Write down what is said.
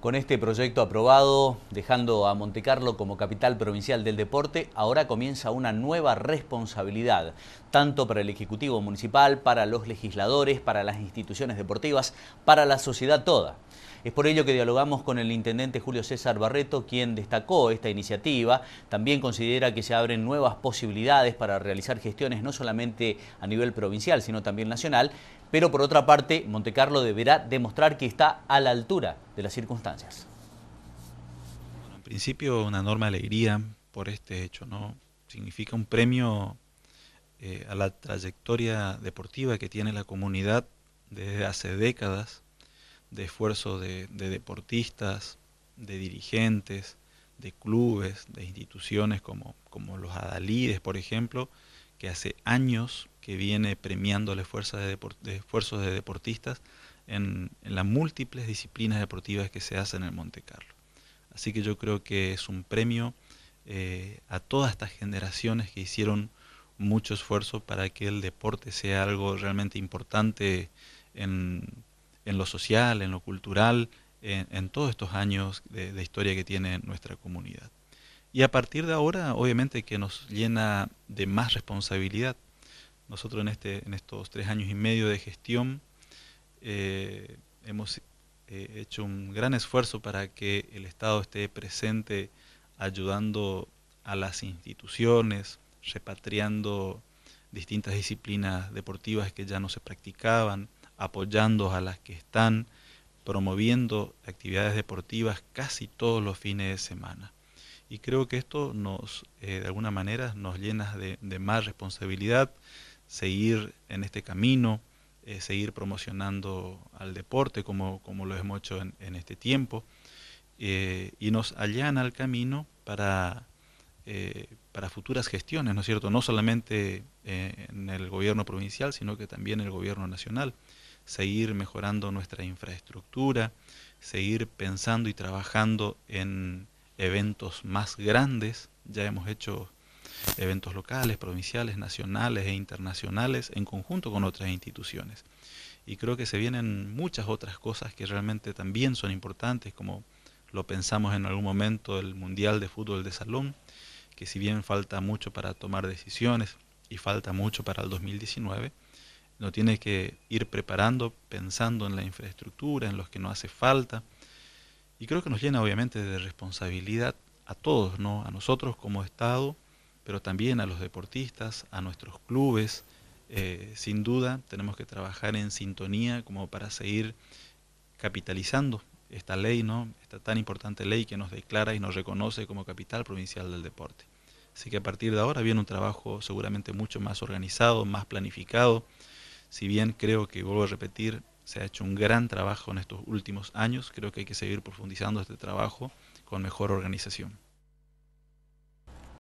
Con este proyecto aprobado, dejando a Montecarlo como capital provincial del deporte, ahora comienza una nueva responsabilidad, tanto para el Ejecutivo Municipal, para los legisladores, para las instituciones deportivas, para la sociedad toda. Es por ello que dialogamos con el intendente Julio César Barreto, quien destacó esta iniciativa. También considera que se abren nuevas posibilidades para realizar gestiones no solamente a nivel provincial, sino también nacional. Pero por otra parte, Montecarlo deberá demostrar que está a la altura las circunstancias. en principio, una enorme alegría por este hecho, ¿no? Significa un premio eh, a la trayectoria deportiva que tiene la comunidad desde hace décadas, de esfuerzo de, deportistas, de dirigentes, de clubes, de instituciones como, como los Adalides, por ejemplo, que hace años que viene premiando la esfuerzo de esfuerzos de deportistas en, las múltiples disciplinas deportivas que se hacen en el Monte Carlo. Así que yo creo que es un premio eh, a todas estas generaciones que hicieron mucho esfuerzo para que el deporte sea algo realmente importante en, lo social, en lo cultural, en, todos estos años de, historia que tiene nuestra comunidad. Y a partir de ahora, obviamente que nos llena de más responsabilidad. Nosotros este, en estos tres años y medio de gestión eh, hemos eh, hecho un gran esfuerzo para que el Estado esté presente ayudando a las instituciones, repatriando distintas disciplinas deportivas que ya no se practicaban, apoyando a las que están, promoviendo actividades deportivas casi todos los fines de semana. Y creo que esto nos, eh, de alguna manera, nos llena de más responsabilidad, seguir en este camino, eh, seguir promocionando al deporte como, como lo hemos hecho en, en este tiempo eh, y nos allana el camino para, eh, para futuras gestiones, ¿no es cierto? No solamente en el gobierno provincial, sino que también en el gobierno nacional. Seguir mejorando nuestra infraestructura, seguir pensando y trabajando en eventos más grandes. Ya hemos hecho eventos locales, provinciales, nacionales e internacionales en conjunto con otras instituciones. Y creo que se vienen muchas otras cosas que realmente también son importantes, como lo pensamos en algún momento el Mundial de Fútbol de Salón, que si bien falta mucho para tomar decisiones y falta mucho para el 2019, no tiene que ir preparando, pensando en la infraestructura, en los que no hace falta. Y creo que nos llena obviamente de responsabilidad a todos, ¿no? A nosotros como Estado, pero también a los deportistas, a nuestros clubes. Eh, sin duda tenemos que trabajar en sintonía como para seguir capitalizando esta ley, ¿no? esta tan importante ley que nos declara y nos reconoce como capital provincial del deporte. Así que a partir de ahora viene un trabajo seguramente mucho más organizado, más planificado. Si bien creo que, vuelvo a repetir, se ha hecho un gran trabajo en estos últimos años, creo que hay que seguir profundizando este trabajo con mejor organización.